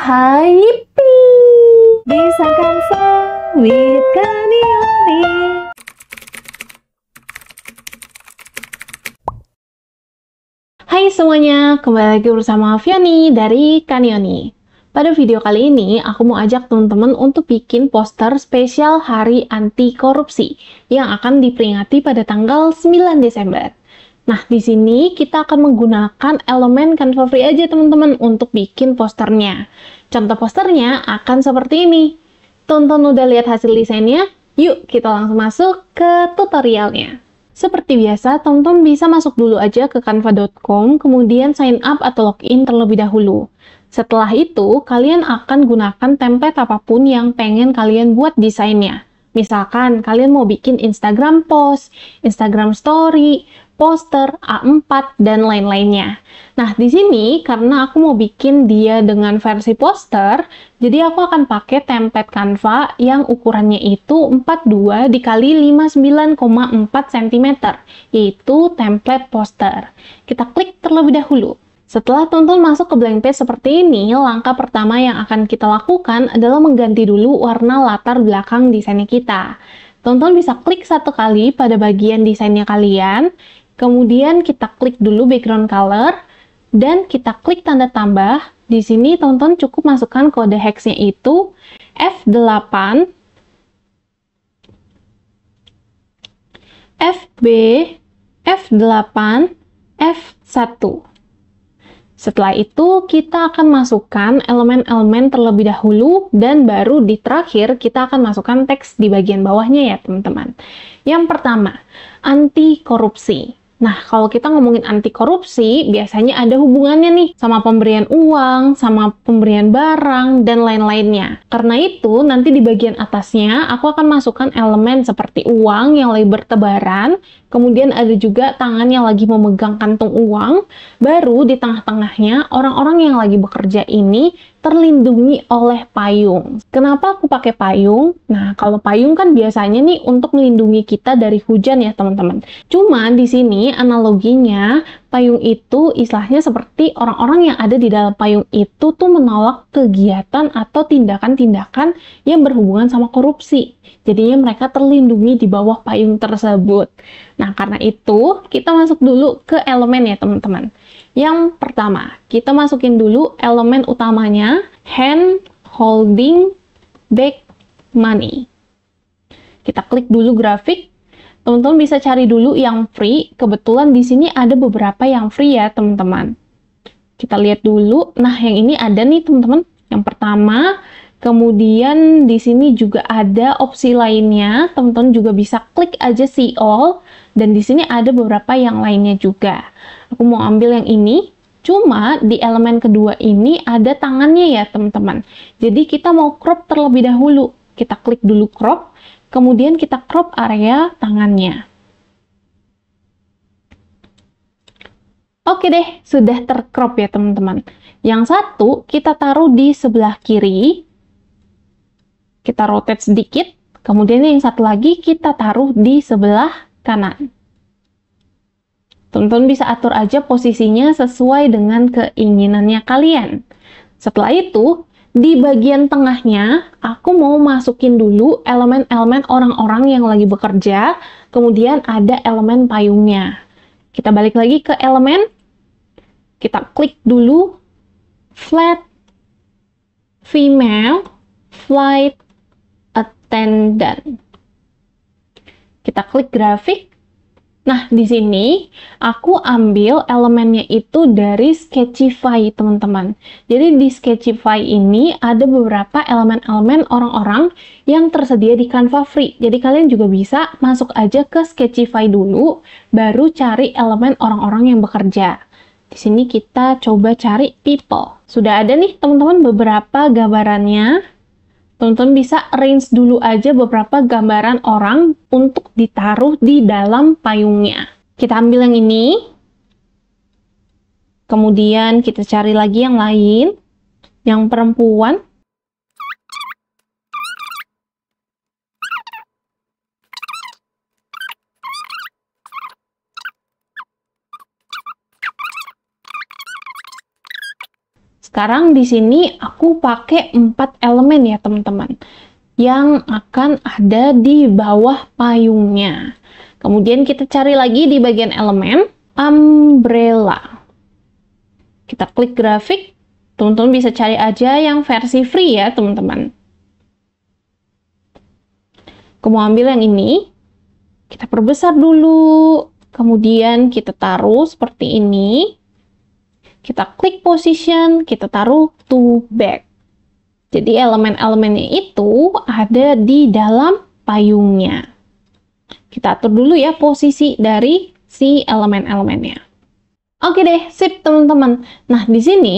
hai Bisa disangkan sawit kanioni Hai semuanya, kembali lagi bersama Fioni dari Kanioni. Pada video kali ini, aku mau ajak teman-teman untuk bikin poster spesial Hari Anti Korupsi yang akan diperingati pada tanggal 9 Desember. Nah, di sini kita akan menggunakan elemen Canva Free aja teman-teman untuk bikin posternya. Contoh posternya akan seperti ini. Tonton udah lihat hasil desainnya? Yuk, kita langsung masuk ke tutorialnya. Seperti biasa, Tonton bisa masuk dulu aja ke canva.com, kemudian sign up atau login terlebih dahulu. Setelah itu, kalian akan gunakan template apapun yang pengen kalian buat desainnya. Misalkan kalian mau bikin Instagram post, Instagram story, poster, A4, dan lain-lainnya. Nah, di sini karena aku mau bikin dia dengan versi poster, jadi aku akan pakai template Canva yang ukurannya itu 42 dikali 59,4 cm, yaitu template poster. Kita klik terlebih dahulu. Setelah Tonton masuk ke blank page seperti ini, langkah pertama yang akan kita lakukan adalah mengganti dulu warna latar belakang desainnya kita. Tonton bisa klik satu kali pada bagian desainnya kalian, Kemudian kita klik dulu background color dan kita klik tanda tambah. Di sini tonton cukup masukkan kode hexnya itu F8 FB F8 F1. Setelah itu, kita akan masukkan elemen-elemen terlebih dahulu dan baru di terakhir kita akan masukkan teks di bagian bawahnya ya teman-teman. Yang pertama, anti korupsi. Nah, kalau kita ngomongin anti korupsi, biasanya ada hubungannya nih sama pemberian uang, sama pemberian barang, dan lain-lainnya. Karena itu, nanti di bagian atasnya aku akan masukkan elemen seperti uang yang lebih bertebaran, kemudian ada juga tangan yang lagi memegang kantung uang, baru di tengah-tengahnya orang-orang yang lagi bekerja ini terlindungi oleh payung. Kenapa aku pakai payung? Nah, kalau payung kan biasanya nih untuk melindungi kita dari hujan ya, teman-teman. Cuma di sini analoginya payung itu istilahnya seperti orang-orang yang ada di dalam payung itu tuh menolak kegiatan atau tindakan-tindakan yang berhubungan sama korupsi. Jadinya mereka terlindungi di bawah payung tersebut. Nah, karena itu kita masuk dulu ke elemen ya, teman-teman. Yang pertama, kita masukin dulu elemen utamanya, hand holding back money. Kita klik dulu grafik. Teman-teman bisa cari dulu yang free. Kebetulan di sini ada beberapa yang free ya, teman-teman. Kita lihat dulu. Nah, yang ini ada nih, teman-teman. Yang pertama, kemudian di sini juga ada opsi lainnya. Teman-teman juga bisa klik aja see all. Dan di sini ada beberapa yang lainnya juga. Aku mau ambil yang ini, Cuma di elemen kedua ini ada tangannya ya teman-teman. Jadi kita mau crop terlebih dahulu. Kita klik dulu crop, kemudian kita crop area tangannya. Oke deh, sudah tercrop ya teman-teman. Yang satu kita taruh di sebelah kiri. Kita rotate sedikit. Kemudian yang satu lagi kita taruh di sebelah kanan. Teman-teman bisa atur aja posisinya sesuai dengan keinginannya kalian. Setelah itu, di bagian tengahnya, aku mau masukin dulu elemen-elemen orang-orang yang lagi bekerja, kemudian ada elemen payungnya. Kita balik lagi ke elemen, kita klik dulu flat female flight attendant. Kita klik grafik. Nah, di sini aku ambil elemennya itu dari Sketchify, teman-teman. Jadi di Sketchify ini ada beberapa elemen-elemen orang-orang yang tersedia di Canva Free. Jadi kalian juga bisa masuk aja ke Sketchify dulu, baru cari elemen orang-orang yang bekerja. Di sini kita coba cari people. Sudah ada nih teman-teman beberapa gambarannya teman-teman bisa range dulu aja beberapa gambaran orang untuk ditaruh di dalam payungnya. Kita ambil yang ini, kemudian kita cari lagi yang lain, yang perempuan, Sekarang di sini aku pakai empat elemen ya teman-teman yang akan ada di bawah payungnya. Kemudian kita cari lagi di bagian elemen umbrella. Kita klik grafik, teman-teman bisa cari aja yang versi free ya teman-teman. Aku ambil yang ini, kita perbesar dulu, kemudian kita taruh seperti ini. Kita klik position, kita taruh to back. Jadi elemen-elemennya itu ada di dalam payungnya. Kita atur dulu ya posisi dari si elemen-elemennya. Oke deh, sip teman-teman. Nah, di sini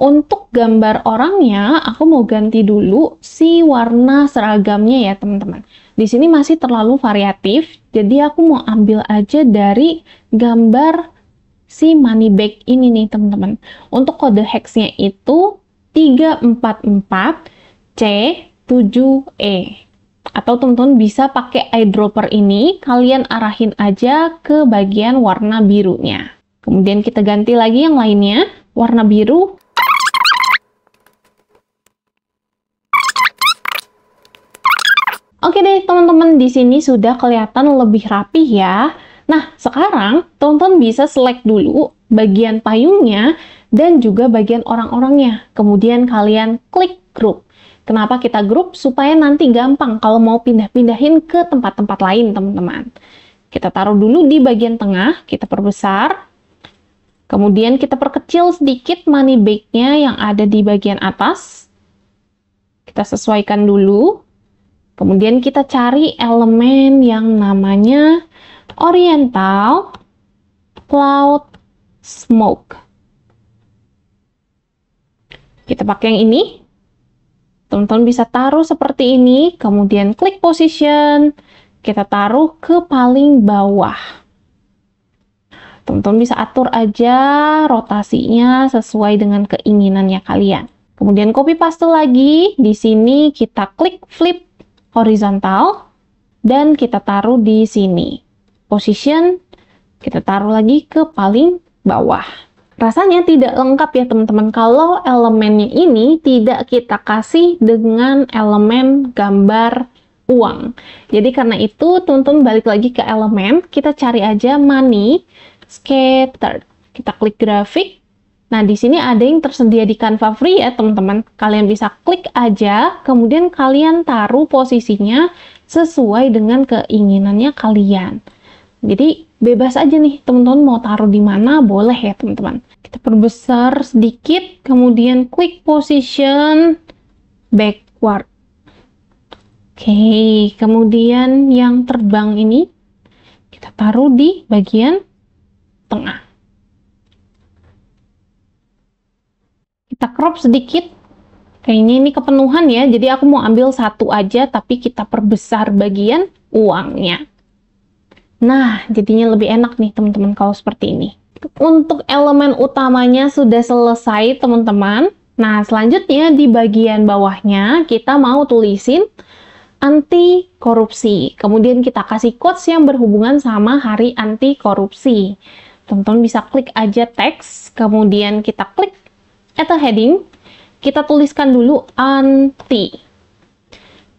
untuk gambar orangnya, aku mau ganti dulu si warna seragamnya ya teman-teman. Di sini masih terlalu variatif, jadi aku mau ambil aja dari gambar si money back ini nih teman-teman. Untuk kode hexnya itu 344C7E. Atau teman-teman bisa pakai eyedropper ini, kalian arahin aja ke bagian warna birunya. Kemudian kita ganti lagi yang lainnya, warna biru. Oke deh teman-teman, di sini sudah kelihatan lebih rapih ya. Nah, sekarang tonton bisa select dulu bagian payungnya dan juga bagian orang-orangnya. Kemudian kalian klik grup. Kenapa kita grup? Supaya nanti gampang kalau mau pindah-pindahin ke tempat-tempat lain, teman-teman. Kita taruh dulu di bagian tengah, kita perbesar. Kemudian kita perkecil sedikit money bag-nya yang ada di bagian atas. Kita sesuaikan dulu. Kemudian kita cari elemen yang namanya Oriental Cloud Smoke. Kita pakai yang ini. Teman-teman bisa taruh seperti ini, kemudian klik position, kita taruh ke paling bawah. Teman-teman bisa atur aja rotasinya sesuai dengan keinginannya kalian. Kemudian copy paste lagi, di sini kita klik flip horizontal, dan kita taruh di sini position, kita taruh lagi ke paling bawah. Rasanya tidak lengkap ya teman-teman kalau elemennya ini tidak kita kasih dengan elemen gambar uang. Jadi karena itu tuntun balik lagi ke elemen, kita cari aja money scatter. Kita klik grafik. Nah, di sini ada yang tersedia di Canva Free ya, teman-teman. Kalian bisa klik aja, kemudian kalian taruh posisinya sesuai dengan keinginannya kalian. Jadi bebas aja nih teman-teman mau taruh di mana boleh ya teman-teman. Kita perbesar sedikit, kemudian quick position backward. Oke, kemudian yang terbang ini kita taruh di bagian tengah. Kita crop sedikit. Kayaknya ini kepenuhan ya, jadi aku mau ambil satu aja tapi kita perbesar bagian uangnya. Nah, jadinya lebih enak nih teman-teman kalau seperti ini. Untuk elemen utamanya sudah selesai teman-teman. Nah, selanjutnya di bagian bawahnya kita mau tulisin anti korupsi. Kemudian kita kasih quotes yang berhubungan sama hari anti korupsi. Teman-teman bisa klik aja teks, kemudian kita klik atau heading. Kita tuliskan dulu anti.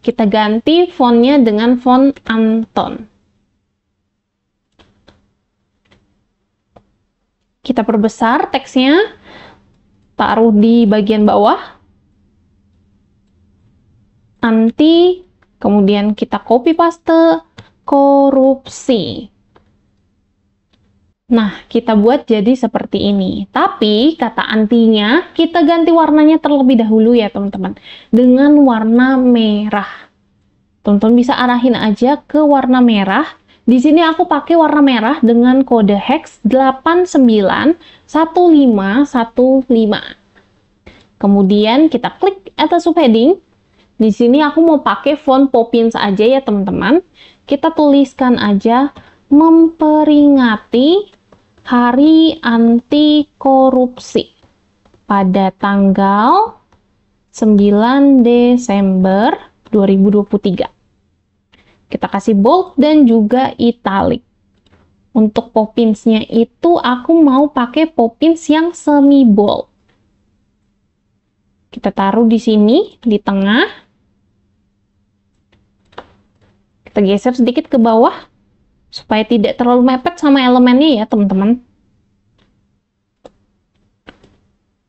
Kita ganti fontnya dengan font Anton. Kita perbesar teksnya, taruh di bagian bawah, anti, kemudian kita copy paste, korupsi. Nah, kita buat jadi seperti ini. Tapi, kata antinya, kita ganti warnanya terlebih dahulu ya, teman-teman. Dengan warna merah. Teman-teman bisa arahin aja ke warna merah di sini aku pakai warna merah dengan kode hex 891515. Kemudian kita klik atas subheading. Di sini aku mau pakai font Poppins aja ya teman-teman. Kita tuliskan aja memperingati Hari Anti Korupsi pada tanggal 9 Desember 2023. Kita kasih bold dan juga italic. Untuk poppinsnya itu aku mau pakai poppins yang semi bold. Kita taruh di sini, di tengah. Kita geser sedikit ke bawah supaya tidak terlalu mepet sama elemennya ya teman-teman.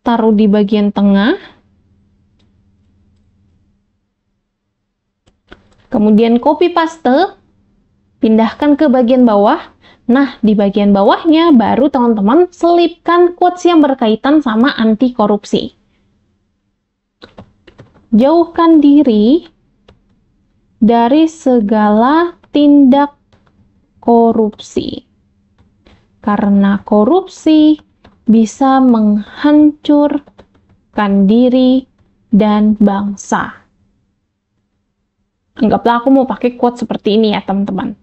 Taruh di bagian tengah. Kemudian copy paste, pindahkan ke bagian bawah. Nah, di bagian bawahnya baru teman-teman selipkan quotes yang berkaitan sama anti korupsi. Jauhkan diri dari segala tindak korupsi. Karena korupsi bisa menghancurkan diri dan bangsa. Anggaplah aku mau pakai quote seperti ini ya teman-teman.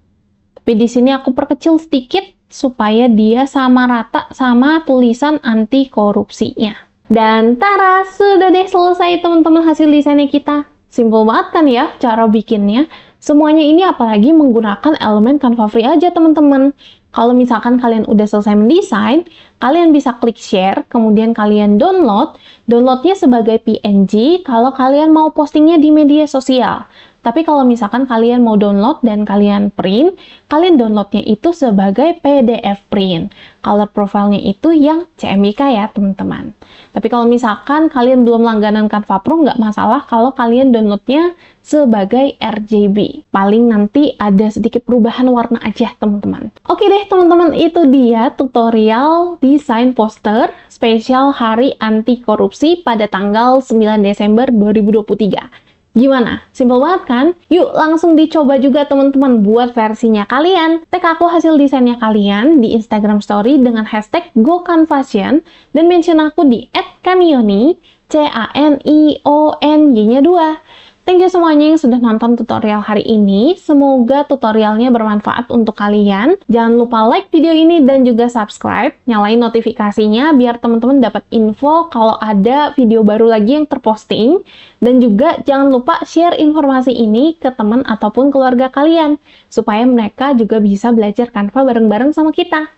Tapi di sini aku perkecil sedikit supaya dia sama rata sama tulisan anti korupsinya. Dan tara, sudah deh selesai teman-teman hasil desainnya kita. Simple banget kan ya cara bikinnya. Semuanya ini apalagi menggunakan elemen Canva Free aja teman-teman. Kalau misalkan kalian udah selesai mendesain, kalian bisa klik share, kemudian kalian download. Downloadnya sebagai PNG kalau kalian mau postingnya di media sosial. Tapi kalau misalkan kalian mau download dan kalian print, kalian downloadnya itu sebagai PDF print. Color profile-nya itu yang CMYK ya teman-teman. Tapi kalau misalkan kalian belum langganan Canva Pro, nggak masalah kalau kalian downloadnya sebagai RGB. Paling nanti ada sedikit perubahan warna aja teman-teman. Oke deh teman-teman, itu dia tutorial desain poster spesial Hari Anti Korupsi pada tanggal 9 Desember 2023. Gimana? Simple banget kan? Yuk langsung dicoba juga teman-teman buat versinya kalian. Tag aku hasil desainnya kalian di Instagram story dengan hashtag gokanfashion dan mention aku di @kanioni C A N I O N Y-nya 2. Thank you semuanya yang sudah nonton tutorial hari ini. Semoga tutorialnya bermanfaat untuk kalian. Jangan lupa like video ini dan juga subscribe. Nyalain notifikasinya biar teman-teman dapat info kalau ada video baru lagi yang terposting. Dan juga jangan lupa share informasi ini ke teman ataupun keluarga kalian. Supaya mereka juga bisa belajar kanva bareng-bareng sama kita.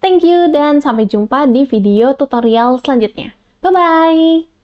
Thank you dan sampai jumpa di video tutorial selanjutnya. Bye-bye!